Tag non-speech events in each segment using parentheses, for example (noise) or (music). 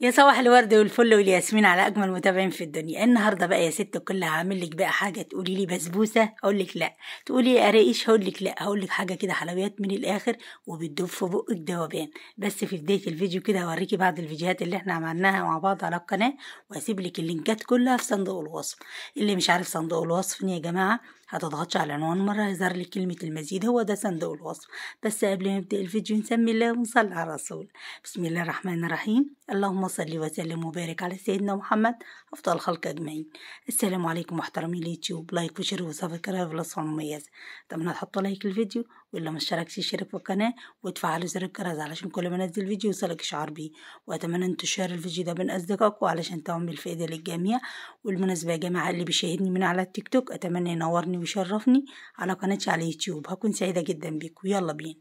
يا صباح الورد والفل والياسمين على اجمل متابعين في الدنيا النهارده بقى يا ست الكل هعمل لك بقى حاجه تقولي لي بسبوسه اقول لك لا تقولي اريش هقول لك لا هقول لك حاجه كده حلويات من الاخر وبتدوب في بقك دوبان بس في بدايه الفيديو كده هوريكي بعض الفيديوهات اللي احنا عملناها مع بعض على القناه وهسيب لك اللينكات كلها في صندوق الوصف اللي مش عارف صندوق الوصف إيه يا جماعه هتضغطش على عنوان مرة هيظهر لك كلمة المزيد هو ده صندوق الوصف بس قبل ما نبدأ الفيديو نسمي الله ونصلي على الرسول بسم الله الرحمن الرحيم اللهم اللهم وسلم وبارك على سيدنا محمد أفضل الخلق أجمعين السلام عليكم محترمي اليوتيوب لايك وشير وسبسكرايب للصفحه المميزة أتمنى تحطوا لايك للفيديو ولا ما اشتركتش اشترك في القناة وتفعلوا زر الجرس علشان كل ما أنزل فيديو يوصلك إشعار بيه وأتمنى أن تشير الفيديو ده بين اصدقائك علشان تعم الفائدة للجميع والمناسبة يا جماعة اللي بيشاهدني من على التيك توك أتمنى ينورني ويشرفني على قناتي على اليوتيوب هكون سعيدة جدا بيكم يلا بينا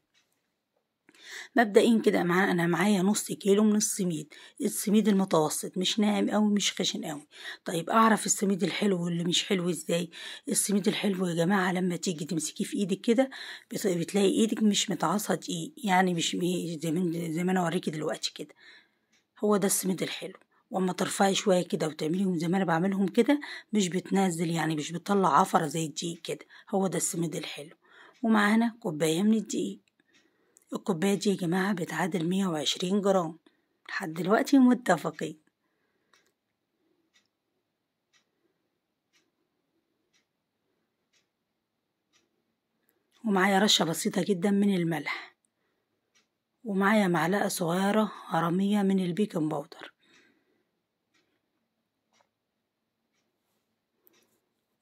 مبدئيا كده معانا انا معايا نص كيلو من السميد السميد المتوسط مش ناعم قوي مش خشن قوي طيب اعرف السميد الحلو واللي مش حلو ازاي السميد الحلو يا جماعه لما تيجي تمسكيه في ايدك كده بتلاقي ايدك مش متعصه دقيق يعني مش زي ما زي ما انا اوريكي دلوقتي كده هو ده السميد الحلو واما ترفعي شويه كده وتعمليهم زي ما انا بعملهم كده مش بتنزل يعني مش بتطلع عفره زي الدقيق كده هو ده السميد الحلو ومعانا كوبايه من الدقيق الكوباية دي يا جماعة بتعادل مية وعشرين جرام لحد دلوقتي متفقين ومعايا رشة بسيطة جدا من الملح ومعايا معلقة صغيرة هرمية من البيكنج باودر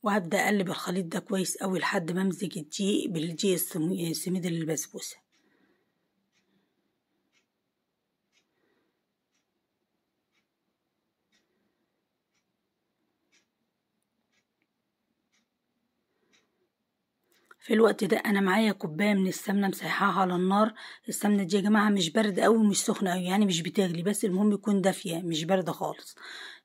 وهبدأ أقلب الخليط ده كويس أوي لحد ما أمزج الدقيق بالدقيق السميد البسبوسة في الوقت ده انا معايا كوبايه من السمنه مسيحاها على النار السمنه دي يا جماعه مش بارده قوي ومش سخنه قوي يعني مش بتغلي بس المهم يكون دافيه مش بارده خالص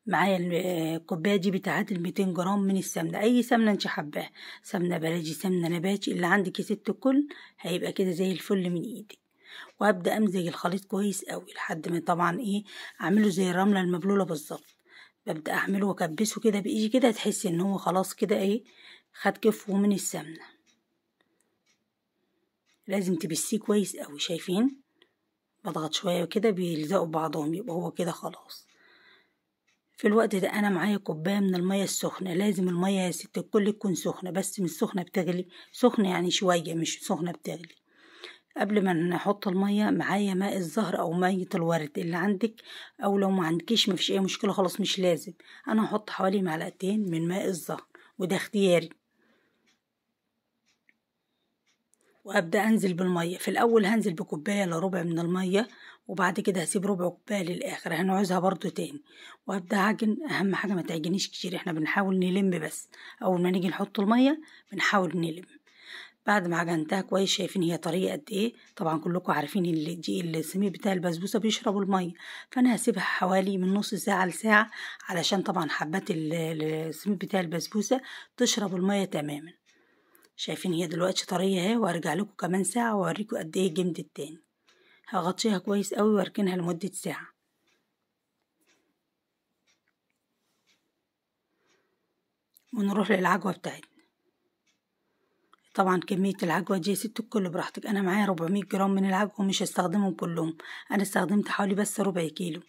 معايا آه، الكوبايه دي بتعادل 200 جرام من السمنه اي سمنه انت حباها سمنه بلدي سمنه نباتي اللي عندك يا ست الكل هيبقى كده زي الفل من ايدي وابدا امزج الخليط كويس قوي لحد ما طبعا ايه اعمله زي الرمله المبلوله بالظبط ببدا اعمله واكبسه كده بايدي كده تحسي ان هو خلاص كده ايه خد كفه من السمنه لازم تبسيه كويس أوي شايفين بضغط شوية وكده بيلزقوا ببعضهم يبقى هو كده خلاص في الوقت ده أنا معايا كوباية من المية السخنة لازم المية يا ست الكل تكون سخنة بس مش سخنة بتغلي سخنة يعني شوية مش سخنة بتغلي قبل ما نحط المية معايا ماء الزهر أو مية الورد اللي عندك أو لو ما عندكيش مفيش أي مشكلة خلاص مش لازم أنا هحط حوالي معلقتين من ماء الزهر وده اختياري وابدا انزل بالميه في الاول هنزل بكوبايه الا ربع من الميه وبعد كده هسيب ربع كوبايه للاخر هنعوزها برضو تاني وابدا اعجن اهم حاجه ما تعجنيش كتير احنا بنحاول نلم بس اول ما نيجي نحط الميه بنحاول نلم بعد ما عجنتها كويس شايفين هي طريقه قد ايه طبعا كلكم عارفين ان دي السميد بتاع البسبوسه بيشرب الميه فانا هسيبها حوالي من نص ساعه لساعه علشان طبعا حبات السميد بتاع البسبوسه تشرب الميه تماما شايفين هي دلوقتي طرية اهي وهرجع لكم كمان ساعة واوريكم قد ايه جمد التاني هغطيها كويس قوي واركنها لمدة ساعة ونروح للعجوة بتاعتنا طبعا كمية العجوة دي يا ست الكل براحتك انا معايا 400 جرام من العجوة مش هستخدمهم كلهم انا استخدمت حوالي بس ربع كيلو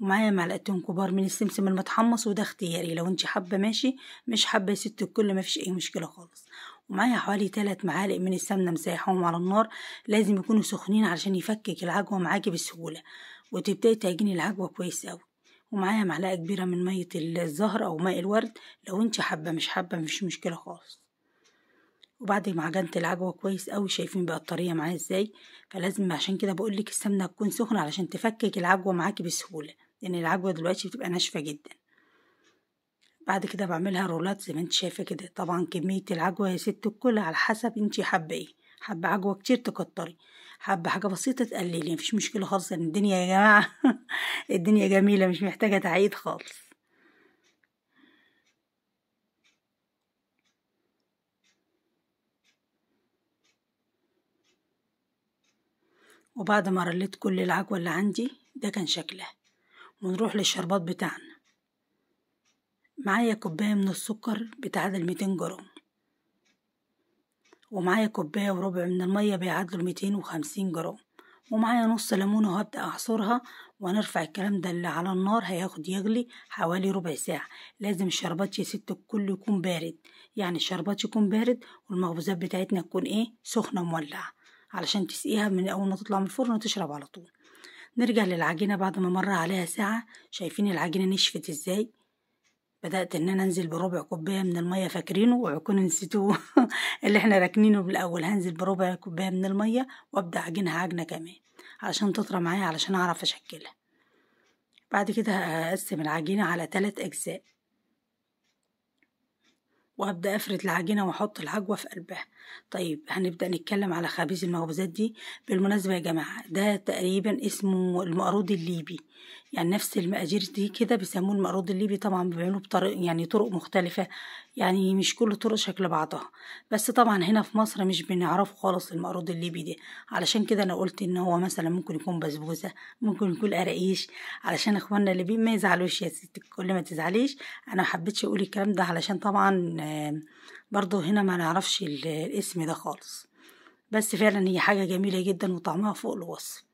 ومعايا معلقتين كبار من السمسم المتحمص وده اختياري لو انت حابه ماشي مش حابه يا ست الكل مفيش اي مشكله خالص ومعايا حوالي تلات معالق من السمنة مسيحهم على النار لازم يكونوا سخنين علشان يفكك العجوة معاكي بسهولة وتبدأي تعجني العجوة كويس أوي ومعايا معلقة كبيرة من مية الزهر أو ماء الورد لو انت حبة مش حبة مفيش مشكلة خالص وبعد ما عجنت العجوة كويس أوي شايفين بقى الطرية معايا ازاي فلازم عشان كده بقولك السمنة تكون سخنة علشان تفكك العجوة معاكي بسهولة لأن العجوة دلوقتي بتبقى ناشفة جدا بعد كده بعملها رولات زي ما انت شايفه كده طبعا كميه العجوه يا ست الكل على حسب انت حابه ايه حابه عجوه كتير تكتري حابه حاجه بسيطه تقللي مفيش مشكله خالص ان الدنيا يا جماعه (laughs) الدنيا جميله مش محتاجه تعيد خالص وبعد ما رليت كل العجوه اللي عندي ده كان شكلها ونروح للشربات بتاعنا معايا كوباية من السكر بتعادل ميتين جرام ومعايا كوباية وربع من المية بيعادلوا ميتين وخمسين جرام ومعايا نص ليمونة وهبدأ أعصرها وهنرفع الكلام ده اللي على النار هياخد يغلي حوالي ربع ساعة لازم الشربات يا ست الكل يكون بارد يعني الشربات يكون بارد والمخبوزات بتاعتنا تكون ايه سخنة مولعة علشان تسقيها من أول ما تطلع من الفرن وتشرب على طول نرجع للعجينة بعد ما مر عليها ساعة شايفين العجينة نشفت ازاي بدأت إن أنا أنزل بربع كوباية من المية فاكرينه وعكون نسيتوه (laughs) اللي إحنا راكنينه بالأول هنزل بربع كوباية من المية وأبدأ أعجنها عجنة كمان علشان تطرى معايا علشان أعرف أشكلها بعد كده هقسم العجينة على تلات أجزاء وهبدأ أفرد العجينة وأحط العجوة في قلبها طيب هنبدأ نتكلم على خبيز المخبوزات دي بالمناسبة يا جماعة ده تقريبا اسمه المقروض الليبي يعني نفس المقادير دي كده بيسموه المقروض الليبي طبعا بيعملوه بطرق يعني طرق مختلفة يعني مش كل طرق شكل بعضها بس طبعا هنا في مصر مش بنعرفه خالص المقروض الليبي ده علشان كده انا قلت ان هو مثلا ممكن يكون بسبوسة ممكن يكون قرقيش علشان اخواننا الليبيين ما يزعلوش يا ست كل ما تزعليش انا حبيتش اقول الكلام ده علشان طبعا برضو هنا ما نعرفش الاسم ده خالص بس فعلا هي حاجة جميلة جدا وطعمها فوق الوصف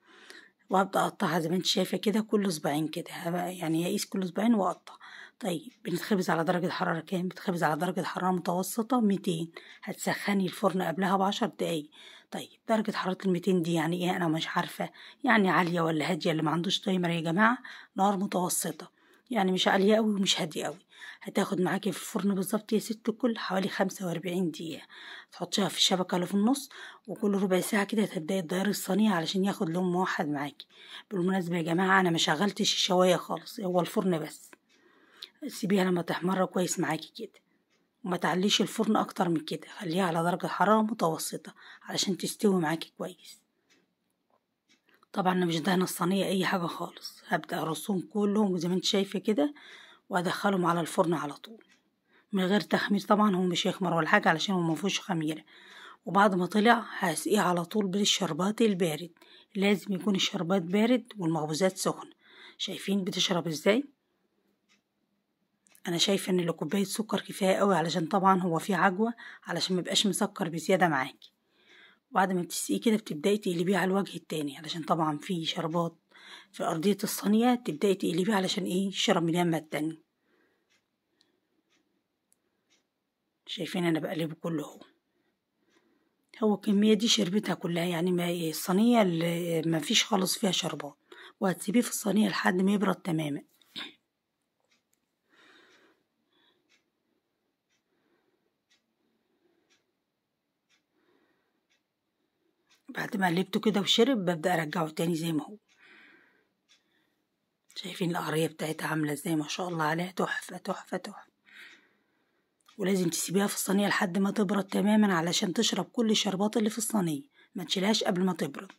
وابدا أقطعها زي ما انت شايفة كده كل اصبعين كده يعني اقيس كل اصبعين وأقطع طيب بنتخبز على درجة حرارة كام؟ بتخبز على درجة حرارة متوسطة 200 هتسخني الفرن قبلها بعشر دقايق طيب درجة حرارة 200 دي يعني ايه أنا مش عارفة يعني عالية ولا هادية اللي ما عندوش تايمر يا جماعة نار متوسطة يعني مش عالية قوي ومش هادية قوي هتاخد معاكي في الفرن بالظبط يا ست الكل حوالي خمسة وأربعين دقيقة تحطيها في الشبكة اللي في النص وكل ربع ساعة كده هتبدأي تدوري الصينية علشان ياخد لون موحد معاكي بالمناسبة يا جماعة أنا ما شغلتش الشواية خالص هو الفرن بس سيبيها لما تحمر كويس معاكي كده وما تعليش الفرن أكتر من كده خليها على درجة حرارة متوسطة علشان تستوي معاكي كويس طبعا انا مش دهنة الصينية اي حاجة خالص هبدأ ارصهم كلهم زي ما انت شايفة كده وادخلهم على الفرن على طول من غير تخمير طبعا هو مش يخمر ولا حاجة علشان هو مفهوش خميرة وبعد ما طلع هسقيه على طول بالشربات البارد لازم يكون الشربات بارد والمخبوزات سخنة شايفين بتشرب ازاي انا شايفه ان الكوباية سكر كفايه قوي علشان طبعا هو فيه عجوه علشان ميبقاش مسكر بزياده معاكي بعد ما بتسقيه كده بتبدأي تقلبيه على الوجه التاني علشان طبعا في شربات في أرضية الصينية تبدأي تقلبيه علشان ايه الشرب ينمى التاني شايفين أنا بقلبه كله هو هو الكمية دي شربتها كلها يعني ما الصينية اللي ما فيش خالص فيها شربات وهتسيبيه في الصينية لحد ما يبرد تماما بعد ما قلبته كده وشرب ببدأ ارجعه تاني زي ما هو شايفين القرية بتاعتها عاملة ازاي ما شاء الله عليها تحفة تحفة تحفة ولازم تسيبيها في الصينية لحد ما تبرد تماما علشان تشرب كل الشربات اللي في الصينية ما تشيلهاش قبل ما تبرد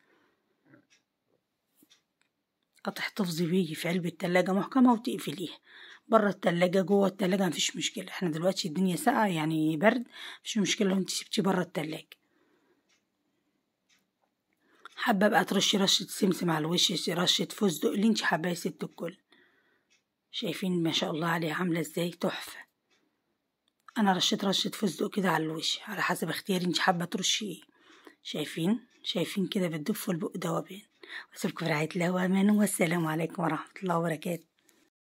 هتحتفظي بيه في علبة تلاجة محكمة وتقفليها بره التلاجة جوه التلاجة مفيش مشكلة احنا دلوقتي الدنيا ساقعة يعني برد مفيش مشكلة لو انت سبتيه بره التلاجة حابة بقى ترشي رشة سمسم على الوش رشة فستق اللي انت حابة يا ست الكل شايفين ما شاء الله عليها عاملة ازاي تحفة انا رشيت رشة فستق كده على الوش على حسب اختياري انت حابة ترشي ايه شايفين شايفين كده بتدفوا البق دوابين واسيبكم في رعاية الله وامان والسلام عليكم ورحمة الله وبركاته